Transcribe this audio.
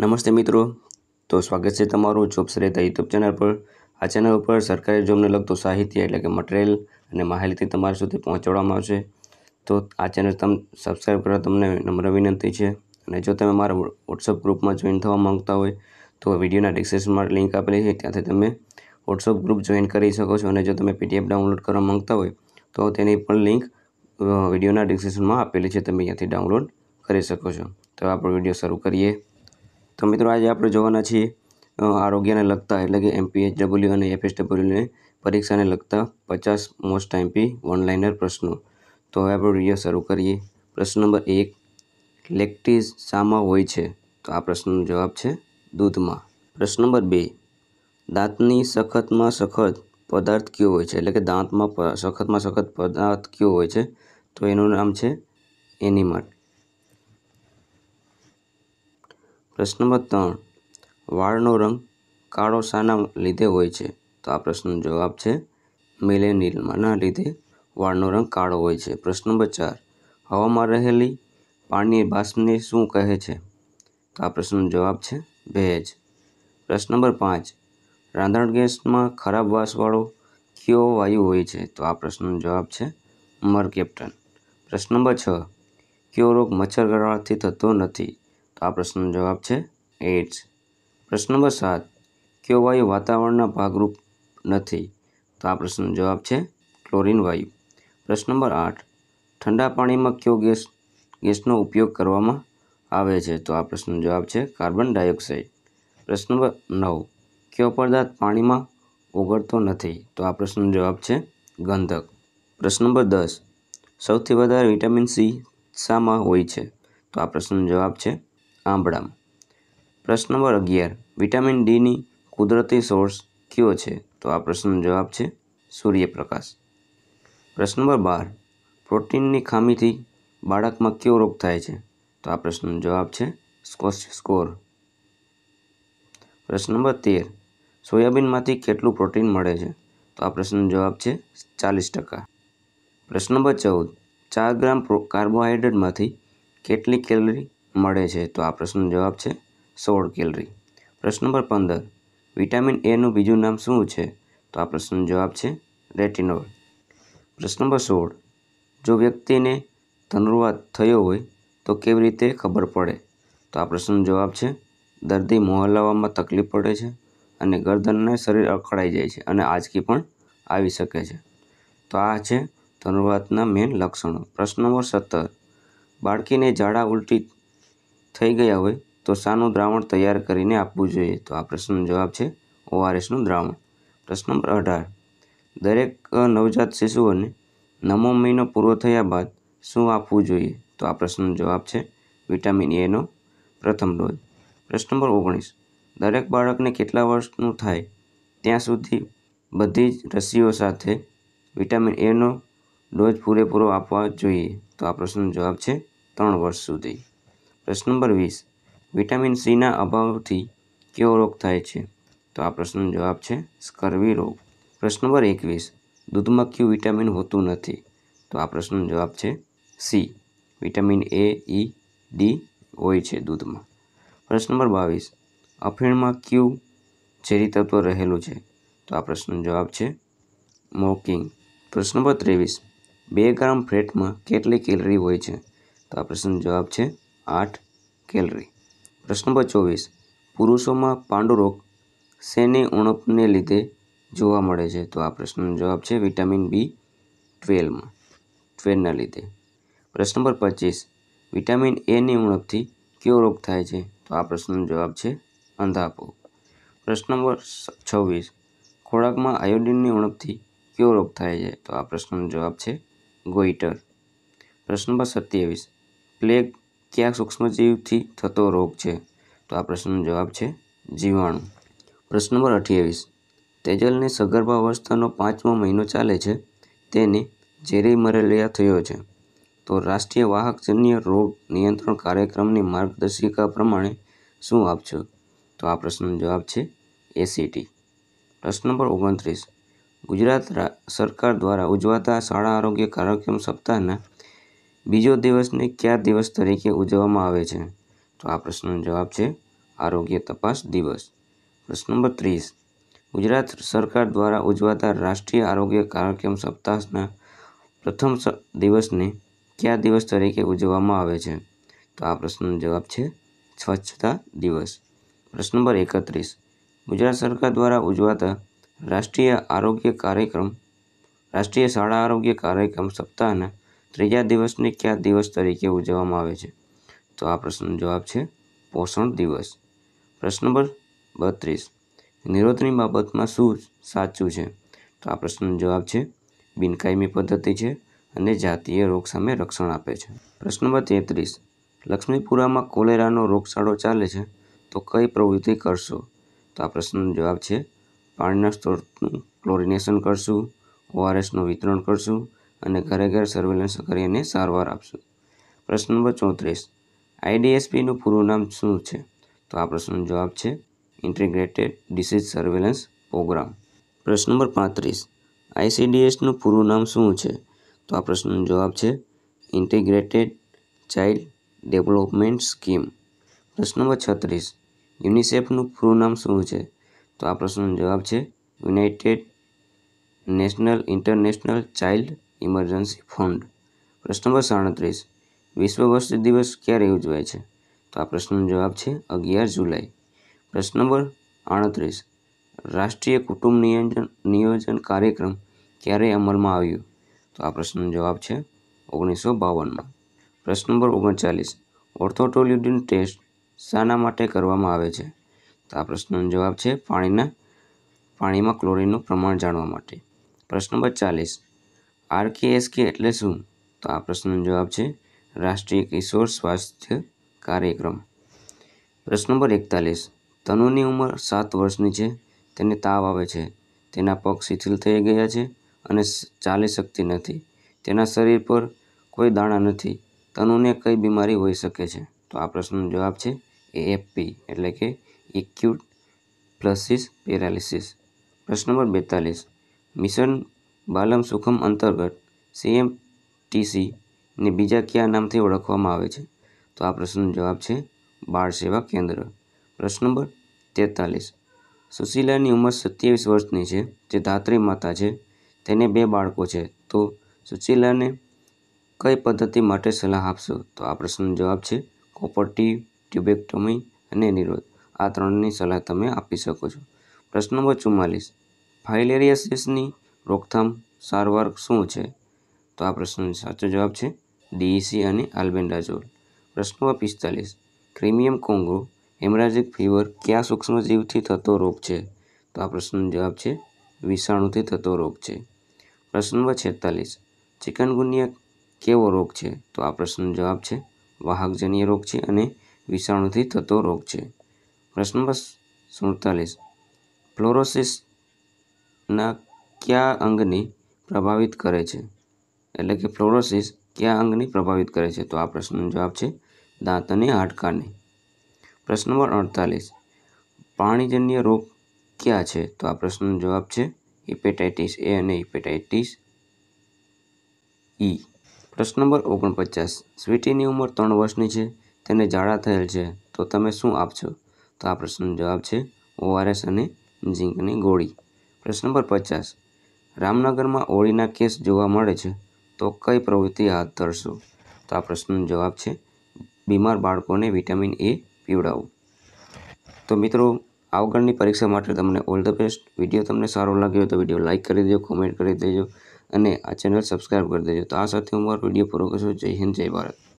નમસ્તે મિત્રો તો સ્વાગત છે તમારું જોબ શ્રેતા યુટ્યુબ ચેનલ પર આ ચેનલ ઉપર સરકારી જોબને લગતું સાહિત્ય એટલે કે મટીરિયલ અને માહિતી તમારા સુધી પહોંચાડવામાં આવશે તો આ ચેનલ તમે સબસ્ક્રાઈબ કરવા તમને નમ્ર વિનંતી છે અને જો તમે મારા વોટ્સઅપ ગ્રુપમાં જોઈન થવા માગતા હોય તો વિડીયોના ડિસ્ક્રિપ્શનમાં લિંક આપેલી છે ત્યાંથી તમે વોટ્સઅપ ગ્રુપ જોઈન કરી શકો છો અને જો તમે પીડીએફ ડાઉનલોડ કરવા માંગતા હોય તો તેની પણ લિંક વિડીયોના ડિસ્ક્રિપ્શનમાં આપેલી છે તમે અહીંયાથી ડાઉનલોડ કરી શકો છો તો આપણો વિડીયો શરૂ કરીએ તો મિત્રો આજે આપણે જોવાના છીએ આરોગ્યને લગતા એટલે કે એમપીએચ ડબલ્યુ અને એફએસડબલ્યુને પરીક્ષાને લગતા પચાસ મોસ્ટ એમપી ઓનલાઇનર પ્રશ્નો તો હવે આપણે વિડીયો શરૂ કરીએ પ્રશ્ન નંબર એક લેક્ટીઝ શામાં હોય છે તો આ પ્રશ્નનો જવાબ છે દૂધમાં પ્રશ્ન નંબર બે દાંતની સખતમાં સખત પદાર્થ કયો હોય છે એટલે કે દાંતમાં સખતમાં સખત પદાર્થ કયો હોય છે તો એનું નામ છે એનિમટ પ્રશ્ન નંબર ત્રણ વાળનો રંગ કાળો શાના લીધે હોય છે તો આ પ્રશ્નનો જવાબ છે મિલેનિયલમાંના લીધે વાળનો રંગ કાળો હોય છે પ્રશ્ન નંબર ચાર હવામાં રહેલી પાણી બાષ્પને શું કહે છે તો આ પ્રશ્નનો જવાબ છે ભેજ પ્રશ્ન નંબર પાંચ રાંધણ ગેસમાં ખરાબ વાસવાળો કયો વાયુ હોય છે તો આ પ્રશ્નનો જવાબ છે મર કેપ્ટન પ્રશ્ન નંબર છ કયો રોગ મચ્છર મચ્છરગળવાથી થતો નથી તો આ પ્રશ્નનો જવાબ છે એઇડ્સ પ્રશ્ન નંબર સાત કયો વાયુ વાતાવરણના ભાગરૂપ નથી તો આ પ્રશ્નનો જવાબ છે ક્લોરિન વાયુ પ્રશ્ન નંબર આઠ ઠંડા પાણીમાં કયો ગેસ ગેસનો ઉપયોગ કરવામાં આવે છે તો આ પ્રશ્નનો જવાબ છે કાર્બન ડાયોક્સાઇડ પ્રશ્ન નંબર નવ કયો પદાર્થ પાણીમાં ઓગળતો નથી તો આ પ્રશ્નનો જવાબ છે ગંધક પ્રશ્ન નંબર દસ સૌથી વધારે વિટામિન સી શામાં હોય છે તો આ પ્રશ્નનો જવાબ છે આંબળા પ્રશ્ન નંબર અગિયાર વિટામિન ડીની કુદરતી સોર્સ કયો છે તો આ પ્રશ્નનો જવાબ છે સૂર્યપ્રકાશ પ્રશ્ન નંબર બાર પ્રોટીનની ખામીથી બાળકમાં કયો રોગ થાય છે તો આ પ્રશ્નનો જવાબ છે સ્કોશ સ્કોર પ્રશ્ન નંબર તેર સોયાબીનમાંથી કેટલું પ્રોટીન મળે છે તો આ પ્રશ્નનો જવાબ છે ચાલીસ ટકા પ્રશ્ન નંબર ચૌદ ચાર ગ્રામ કાર્બોહાઈડ્રેટમાંથી કેટલી કેલરી મળે છે તો આ પ્રશ્નનો જવાબ છે સોળ કેલરી પ્રશ્ન નંબર પંદર વિટામિન એનું બીજું નામ શું છે તો આ પ્રશ્નનો જવાબ છે રેટિનોલ પ્રશ્ન નંબર સોળ જો વ્યક્તિને ધનુર્વાત થયો હોય તો કેવી રીતે ખબર પડે તો આ પ્રશ્નનો જવાબ છે દર્દી મોં તકલીફ પડે છે અને ગરદનને શરીર અકળાઈ જાય છે અને આંચકી પણ આવી શકે છે તો આ છે ધનુર્વાતના મેન લક્ષણો પ્રશ્ન નંબર સત્તર બાળકીને ઝાડા ઉલટી થઈ ગયા હોય તો શાનું દ્રાવણ તૈયાર કરીને આપવું જોઈએ તો આ પ્રશ્નનો જવાબ છે ઓઆરએસનું દ્રાવણ પ્રશ્ન નંબર અઢાર દરેક નવજાત શિશુઓને નવો મહિનો પૂરો થયા બાદ શું આપવું જોઈએ તો આ પ્રશ્નનો જવાબ છે વિટામિન એનો પ્રથમ ડોઝ પ્રશ્ન નંબર ઓગણીસ દરેક બાળકને કેટલા વર્ષનું થાય ત્યાં સુધી બધી જ રસીઓ સાથે વિટામિન એનો ડોઝ પૂરેપૂરો આપવા જોઈએ તો આ પ્રશ્નનો જવાબ છે ત્રણ વર્ષ સુધી પ્રશ્ન નંબર વીસ વિટામિન સીના અભાવથી કયો રોગ થાય છે તો આ પ્રશ્નનો જવાબ છે સ્કર્વી રોગ પ્રશ્ન નંબર એકવીસ દૂધમાં કયું વિટામિન હોતું નથી તો આ પ્રશ્નનો જવાબ છે C vitamin A E D હોય છે દૂધમાં પ્રશ્ન નંબર બાવીસ અફીણમાં ક્યુ ઝેરી તત્વ રહેલું છે તો આ પ્રશ્નનો જવાબ છે મોકિંગ પ્રશ્ન નંબર ત્રેવીસ બે ગ્રામ ફ્રેટમાં કેટલી કેલરી હોય છે તો આ પ્રશ્નનો જવાબ છે આઠ કેલરી પ્રશ્ન નંબર ચોવીસ પુરુષોમાં પાંડુરોગ શેની ઉણપને લીધે જોવા મળે છે તો આ પ્રશ્નનો જવાબ છે વિટામિન બી ટ્વેલ્વમાં ટ્વેલના લીધે પ્રશ્ન નંબર પચીસ વિટામિન એની ઉણપથી કયો રોગ થાય છે તો આ પ્રશ્નનો જવાબ છે અંધાપો પ્રશ્ન નંબર છવ્વીસ ખોરાકમાં આયોડિનની ઉણપથી કયો રોગ થાય છે તો આ પ્રશ્નનો જવાબ છે ગોઈટર પ્રશ્ન નંબર સત્યાવીસ પ્લેગ ક્યાં સૂક્ષ્મજીવથી થતો રોગ છે તો આ પ્રશ્નનો જવાબ છે જીવાણુ પ્રશ્ન નંબર અઠ્યાવીસ તેજલને સગર્ભાવસ્થાનો પાંચમો મહિનો ચાલે છે તેને ઝેરી મરેલિયા થયો છે તો રાષ્ટ્રીય વાહકજન્ય રોગ નિયંત્રણ કાર્યક્રમની માર્ગદર્શિકા પ્રમાણે શું આપશો તો આ પ્રશ્નનો જવાબ છે એસીટી પ્રશ્ન નંબર ઓગણત્રીસ ગુજરાત સરકાર દ્વારા ઉજવાતા શાળા આરોગ્ય કાર્યક્રમ સપ્તાહના બીજો દિવસને કયા દિવસ તરીકે ઉજવવામાં આવે છે તો આ પ્રશ્નનો જવાબ છે આરોગ્ય તપાસ દિવસ પ્રશ્ન નંબર ત્રીસ ગુજરાત સરકાર દ્વારા ઉજવાતા રાષ્ટ્રીય આરોગ્ય કાર્યક્રમ સપ્તાહના પ્રથમ દિવસને કયા દિવસ તરીકે ઉજવવામાં આવે છે તો આ પ્રશ્નનો જવાબ છે સ્વચ્છતા દિવસ પ્રશ્ન નંબર એકત્રીસ ગુજરાત સરકાર દ્વારા ઉજવાતા રાષ્ટ્રીય આરોગ્ય કાર્યક્રમ રાષ્ટ્રીય શાળા આરોગ્ય કાર્યક્રમ સપ્તાહના ત્રીજા દિવસને કયા દિવસ તરીકે ઉજવવામાં આવે છે તો આ પ્રશ્નનો જવાબ છે પોષણ દિવસ પ્રશ્ન નંબર બત્રીસ નિરોધની બાબતમાં શું સાચું છે તો આ પ્રશ્નનો જવાબ છે બિનકાયમી પદ્ધતિ છે અને જાતીય રોગ સામે રક્ષણ આપે છે પ્રશ્ન નંબર તેત્રીસ લક્ષ્મીપુરામાં કોલેરાનો રોગચાળો ચાલે છે તો કઈ પ્રવૃત્તિ કરશો તો આ પ્રશ્નનો જવાબ છે પાણીના સ્ત્રોતનું ક્લોરિનેશન કરશું ઓઆરએસનું વિતરણ કરશું અને ઘરે ઘરે સર્વેલન્સ કરીને સારવાર આપશું પ્રશ્ન નંબર ચોત્રીસ આઈડીએસપીનું પૂરું નામ શું છે તો આ પ્રશ્નનો જવાબ છે ઇન્ટિગ્રેટેડ ડિસીઝ સર્વેલન્સ પ્રોગ્રામ પ્રશ્ન નંબર પાંત્રીસ આઈસીડીએસનું પૂરું નામ શું છે તો આ પ્રશ્નનો જવાબ છે ઇન્ટિગ્રેટેડ ચાઇલ્ડ ડેવલપમેન્ટ સ્કીમ પ્રશ્ન નંબર છત્રીસ યુનિસેફનું પૂરું નામ શું છે તો આ પ્રશ્નનો જવાબ છે united national international child emergency fund પ્રશ્ન નંબર સાડત્રીસ વિશ્વ વસ્તી દિવસ ક્યારે ઉજવાય છે તો આ પ્રશ્નનો જવાબ છે અગિયાર જુલાઈ પ્રશ્ન નંબર આડત્રીસ રાષ્ટ્રીય કુટુંબ નિયોજન નિયોજન કાર્યક્રમ ક્યારે અમલમાં આવ્યું તો આ પ્રશ્નનો જવાબ છે ઓગણીસો બાવનમાં પ્રશ્ન નંબર ઓગણચાલીસ ઓર્થોટોલ્યુડિન ટેસ્ટ શાના માટે કરવામાં આવે છે તો આ પ્રશ્નનો જવાબ છે પાણીના પાણીમાં ક્લોરીનનું પ્રમાણ જાણવા માટે પ્રશ્ન નંબર ચાલીસ આરકેએસકે એટલે શું તો આ પ્રશ્નનો જવાબ છે રાષ્ટ્રીય કિશોર સ્વાસ્થ્ય કાર્યક્રમ પ્રશ્ન નંબર એકતાલીસ તનુની ઉંમર સાત વર્ષની છે તેને તાવ આવે છે તેના પગ શિથિલ થઈ ગયા છે અને ચાલી શકતી નથી તેના શરીર પર કોઈ દાણા નથી તનુને કઈ બીમારી હોઈ શકે છે તો આ પ્રશ્નનો જવાબ છે એએફપી એટલે કે એક્યુટ પ્લસિસ પેરાલિસિસ પ્રશ્ન નંબર બેતાલીસ મિશન બાલમ સુખમ અંતર્ગત સીએમટીસીને બીજા કયા નામથી ઓળખવામાં આવે છે તો આ પ્રશ્નનો જવાબ છે બાળ સેવા કેન્દ્ર પ્રશ્ન નંબર તેતાલીસ સુશીલાની ઉંમર સત્યાવીસ વર્ષની છે જે ધાત્રી માતા છે તેને બે બાળકો છે તો સુશીલાને કઈ પદ્ધતિ માટે સલાહ આપશો તો આ પ્રશ્નનો જવાબ છે કોપરટી ટ્યુબેક્ટોમી અને નિરોધ આ ત્રણની સલાહ તમે આપી શકો છો પ્રશ્ન નંબર ચુમ્માલીસ ફાઇલેરિયાસિસની રોકથામ સારવાર શું છે તો આ પ્રશ્નનો સાચો જવાબ છે ડીઈસી e અને આલ્બેન્ડાઝોલ પ્રશ્ન પિસ્તાલીસ ક્રિમિયમ કોંગો હેમરાજિક ફીવર કયા સૂક્ષ્મજીવથી થતો રોગ છે તો આ પ્રશ્નનો જવાબ છે વિષાણુથી થતો રોગ છે પ્રશ્ન નંબર છેતાલીસ ચિકનગુનિયા કેવો રોગ છે તો આ પ્રશ્નનો જવાબ છે વાહકજન્ય રોગ છે અને વિષાણુથી થતો રોગ છે પ્રશ્ન સુડતાલીસ ફ્લોરોસિસના કયા અંગને પ્રભાવિત કરે છે એટલે કે ફ્લોરોસિસ કયા અંગને પ્રભાવિત કરે છે તો આ પ્રશ્નનો જવાબ છે દાંત અને હાડકાને પ્રશ્ન નંબર અડતાલીસ પાણીજન્ય રોગ કયા છે તો આ પ્રશ્નનો જવાબ છે હિપેટાઇટિસ એ અને હિપેટાઇટિસ ઈ પ્રશ્ન નંબર ઓગણપચાસ સ્વીટીની ઉંમર ત્રણ વર્ષની છે તેને ઝાડા થયેલ છે તો તમે શું આપશો તો આ પ્રશ્નનો જવાબ છે ઓઆરએસ અને ઝીંકની ગોળી પ્રશ્ન નંબર પચાસ રામનગરમાં ઓળીના કેસ જોવા મળે છે તો કઈ પ્રવૃત્તિ હાથ ધરશો તો આ પ્રશ્નનો જવાબ છે બીમાર બાળકોને વિટામિન એ પીવડાવવું તો મિત્રો આવગણની પરીક્ષા માટે તમને ઓલ ધ બેસ્ટ વિડીયો તમને સારો લાગ્યો તો વિડીયો લાઇક કરી દેજો કોમેન્ટ કરી દેજો અને આ ચેનલ સબસ્ક્રાઈબ કરી દેજો તો આ સાથે હું મારો વિડીયો પૂરો કરશું જય હિન્દ જય ભારત